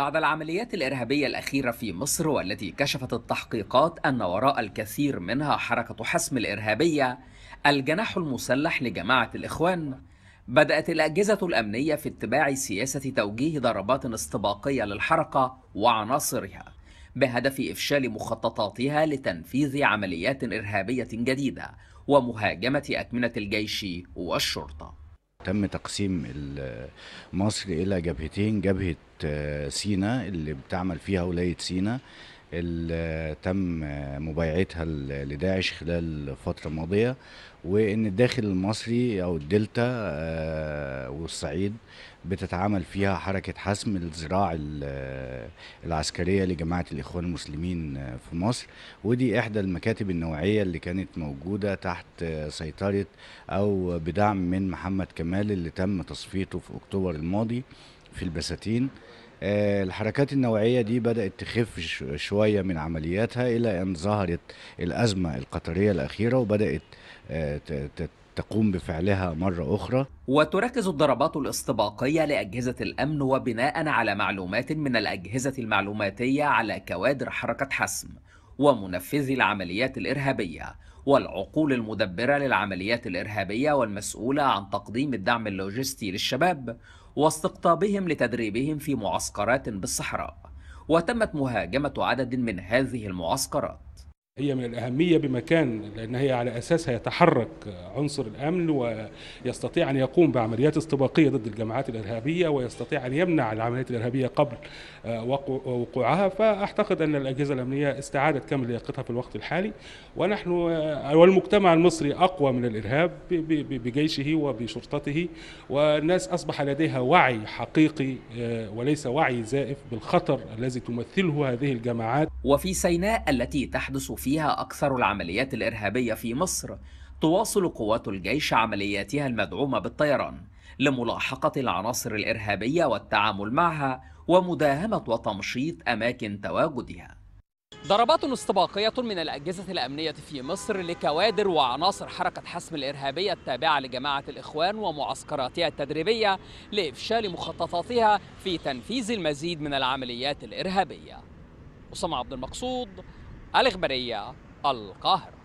بعد العمليات الإرهابية الأخيرة في مصر والتي كشفت التحقيقات أن وراء الكثير منها حركة حسم الإرهابية الجناح المسلح لجماعة الإخوان بدأت الأجهزة الأمنية في اتباع سياسة توجيه ضربات استباقية للحركة وعناصرها بهدف إفشال مخططاتها لتنفيذ عمليات إرهابية جديدة ومهاجمة أكمنة الجيش والشرطة تم تقسيم مصر الى جبهتين جبهه آه، سينا اللي بتعمل فيها ولايه سينا اللي آه، تم مبايعتها لداعش خلال الفتره الماضيه وان الداخل المصري او الدلتا آه، والصعيد بتتعامل فيها حركة حسم الذراع العسكرية لجماعة الإخوان المسلمين في مصر ودي إحدى المكاتب النوعية اللي كانت موجودة تحت سيطرة أو بدعم من محمد كمال اللي تم تصفيته في أكتوبر الماضي في البساتين آه، الحركات النوعية دي بدأت تخف شوية من عملياتها إلى أن ظهرت الأزمة القطرية الأخيرة وبدأت آه، تقوم بفعلها مرة أخرى وتركز الضربات الاستباقية لأجهزة الأمن وبناء على معلومات من الأجهزة المعلوماتية على كوادر حركة حسم ومنفذي العمليات الإرهابية والعقول المدبرة للعمليات الإرهابية والمسؤولة عن تقديم الدعم اللوجستي للشباب واستقطابهم لتدريبهم في معسكرات بالصحراء وتمت مهاجمة عدد من هذه المعسكرات هي من الأهمية بمكان لأن هي على أساسها يتحرك عنصر الأمن ويستطيع أن يقوم بعمليات استباقية ضد الجماعات الإرهابية ويستطيع أن يمنع العمليات الإرهابية قبل آه، وقوعها فأعتقد أن الأجهزة الأمنية استعادت كامل لياقتها في الوقت الحالي ونحن آه، والمجتمع المصري أقوى من الإرهاب بجيشه وبشرطته والناس أصبح لديها وعي حقيقي آه، وليس وعي زائف بالخطر الذي تمثله هذه الجماعات وفي سيناء التي تحدث في فيها أكثر العمليات الإرهابية في مصر تواصل قوات الجيش عملياتها المدعومة بالطيران لملاحقة العناصر الإرهابية والتعامل معها ومداهمة وتمشيط أماكن تواجدها ضربات استباقية من الأجهزة الأمنية في مصر لكوادر وعناصر حركة حسم الإرهابية التابعة لجماعة الإخوان ومعسكراتها التدريبية لإفشال مخططاتها في تنفيذ المزيد من العمليات الإرهابية أسامة عبد المقصود الإخبارية القاهرة